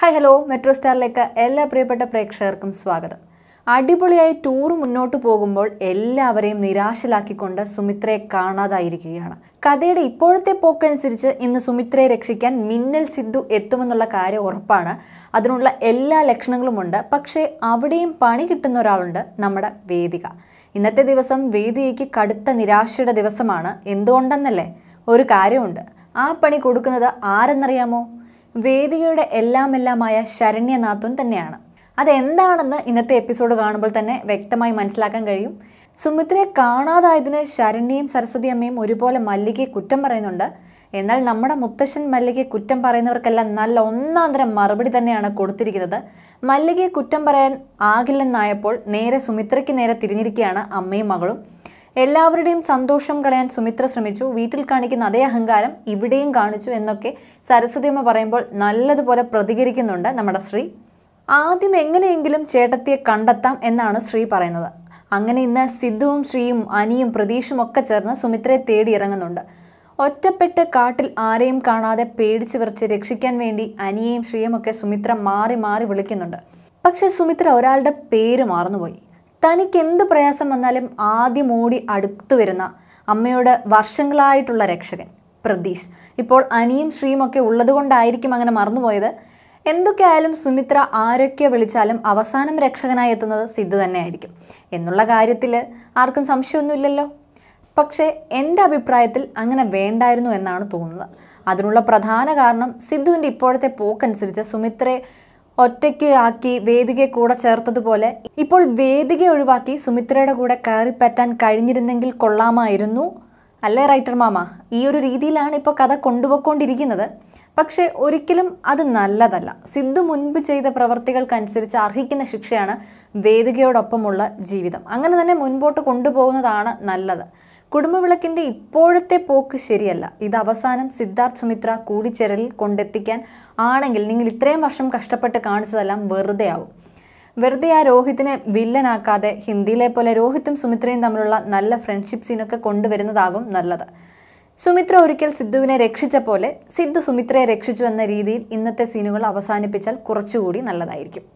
hi hello metro സ്റ്റാറിലേക്ക് എല്ലാ പ്രിയപ്പെട്ട പ്രേക്ഷകർക്കും സ്വാഗതം അടിപൊളിയായി ടൂർ മുന്നോട്ട് പോകുമ്പോൾ എല്ലാവരെയും നിരാശലാക്കിക്കൊണ്ട് സുമിത്രയെ കാണാതായിരിക്കുകയാണ് കഥയുടെ ഇപ്പോഴത്തെ പോക്കനുസരിച്ച് ഇന്ന് സുമിത്രയെ രക്ഷിക്കാൻ മിന്നൽ സിദ്ധു എത്തുമെന്നുള്ള കാര്യം ഉറപ്പാണ് അതിനുള്ള എല്ലാ ലക്ഷണങ്ങളുമുണ്ട് പക്ഷേ അവിടെയും പണി കിട്ടുന്ന ഒരാളുണ്ട് നമ്മുടെ വേദിക ഇന്നത്തെ ദിവസം വേദികയ്ക്ക് കടുത്ത നിരാശയുടെ ദിവസമാണ് എന്തുകൊണ്ടെന്നല്ലേ ഒരു കാര്യമുണ്ട് ആ പണി കൊടുക്കുന്നത് ആരെന്നറിയാമോ വേദികയുടെ എല്ലാം എല്ലാമായ നാത്തുൻ തന്നെയാണ് അതെന്താണെന്ന് ഇന്നത്തെ എപ്പിസോഡ് കാണുമ്പോൾ തന്നെ വ്യക്തമായി മനസ്സിലാക്കാൻ കഴിയും സുമിത്രയെ കാണാതായതിന് ശരണ്യയും സരസ്വതി അമ്മയും ഒരുപോലെ മല്ലികയെ കുറ്റം പറയുന്നുണ്ട് എന്നാൽ നമ്മുടെ മുത്തശ്ശൻ മല്ലികയെ കുറ്റം പറയുന്നവർക്കെല്ലാം നല്ല ഒന്നാന്തരം മറുപടി തന്നെയാണ് കൊടുത്തിരിക്കുന്നത് മല്ലികയെ കുറ്റം പറയാൻ ആകില്ലെന്നായപ്പോൾ നേരെ സുമിത്രയ്ക്ക് നേരെ തിരിഞ്ഞിരിക്കുകയാണ് അമ്മയും മകളും എല്ലാവരുടെയും സന്തോഷം കളയാൻ സുമിത്ര ശ്രമിച്ചു വീട്ടിൽ കാണിക്കുന്ന അതേ അഹങ്കാരം ഇവിടെയും കാണിച്ചു എന്നൊക്കെ സരസ്വതിയമ്മ പറയുമ്പോൾ നല്ലതുപോലെ പ്രതികരിക്കുന്നുണ്ട് നമ്മുടെ ശ്രീ ആദ്യം എങ്ങനെയെങ്കിലും ചേട്ടത്തിയെ കണ്ടെത്താം എന്നാണ് ശ്രീ പറയുന്നത് അങ്ങനെ ഇന്ന് സിദ്ധുവും ശ്രീയും അനിയും പ്രതീഷും ഒക്കെ ചേർന്ന് സുമിത്രയെ തേടി ഇറങ്ങുന്നുണ്ട് ഒറ്റപ്പെട്ട് കാട്ടിൽ ആരെയും കാണാതെ പേടിച്ചു വിറച്ച് രക്ഷിക്കാൻ വേണ്ടി അനിയെയും ശ്രീയും ഒക്കെ സുമിത്ര മാറി മാറി വിളിക്കുന്നുണ്ട് പക്ഷെ സുമിത്ര ഒരാളുടെ പേര് മാറന്നുപോയി തനിക്ക് എന്ത് പ്രയാസം വന്നാലും ആദ്യം ഓടി അടുത്തു വരുന്ന അമ്മയുടെ വർഷങ്ങളായിട്ടുള്ള രക്ഷകൻ പ്രതീഷ് ഇപ്പോൾ അനിയും ശ്രീയും ഒക്കെ ഉള്ളതുകൊണ്ടായിരിക്കും അങ്ങനെ മറന്നുപോയത് എന്തൊക്കെയായാലും സുമിത്ര ആരൊക്കെ വിളിച്ചാലും അവസാനം രക്ഷകനായി എത്തുന്നത് സിദ്ധു തന്നെയായിരിക്കും എന്നുള്ള കാര്യത്തിൽ ആർക്കും സംശയമൊന്നുമില്ലല്ലോ പക്ഷേ എൻ്റെ അഭിപ്രായത്തിൽ അങ്ങനെ വേണ്ടായിരുന്നു എന്നാണ് തോന്നുന്നത് അതിനുള്ള പ്രധാന കാരണം സിദ്ധുവിൻ്റെ ഇപ്പോഴത്തെ പോക്കനുസരിച്ച് സുമിത്രയെ ഒറ്റയ്ക്ക് ആക്കി വേദികയെ കൂടെ ചേർത്തതുപോലെ ഇപ്പോൾ വേദിക ഒഴിവാക്കി സുമിത്രയുടെ കൂടെ കയറിപ്പറ്റാൻ കഴിഞ്ഞിരുന്നെങ്കിൽ കൊള്ളാമായിരുന്നു അല്ലേ റൈറ്റർ മാമ ഈ ഒരു രീതിയിലാണ് ഇപ്പോൾ കഥ കൊണ്ടുപോയിക്കൊണ്ടിരിക്കുന്നത് പക്ഷേ ഒരിക്കലും അത് നല്ലതല്ല സിദ്ധു മുൻപ് ചെയ്ത പ്രവർത്തികൾക്കനുസരിച്ച് അർഹിക്കുന്ന ശിക്ഷയാണ് വേദികയോടൊപ്പമുള്ള ജീവിതം അങ്ങനെ തന്നെ മുൻപോട്ട് കൊണ്ടുപോകുന്നതാണ് നല്ലത് കുടുംബവിളക്കിൻ്റെ ഇപ്പോഴത്തെ പോക്ക് ശരിയല്ല ഇത് അവസാനം സിദ്ധാർത്ഥ് സുമിത്ര കൂടിച്ചേരലിൽ കൊണ്ടെത്തിക്കാൻ ആണെങ്കിൽ നിങ്ങൾ ഇത്രയും വർഷം കഷ്ടപ്പെട്ട് കാണിച്ചതെല്ലാം വെറുതെ ആവും വെറുതെ ആ രോഹിത്തിനെ വില്ലനാക്കാതെ ഹിന്ദിയിലെ പോലെ രോഹിത്തും സുമിത്രയും തമ്മിലുള്ള നല്ല ഫ്രണ്ട്ഷിപ്പ് സീനൊക്കെ കൊണ്ടുവരുന്നതാകും നല്ലത് സുമിത്ര ഒരിക്കൽ സിദ്ധുവിനെ രക്ഷിച്ച പോലെ സിദ്ധു സുമിത്രയെ രക്ഷിച്ചു എന്ന രീതിയിൽ ഇന്നത്തെ സീനുകൾ അവസാനിപ്പിച്ചാൽ കുറച്ചുകൂടി നല്ലതായിരിക്കും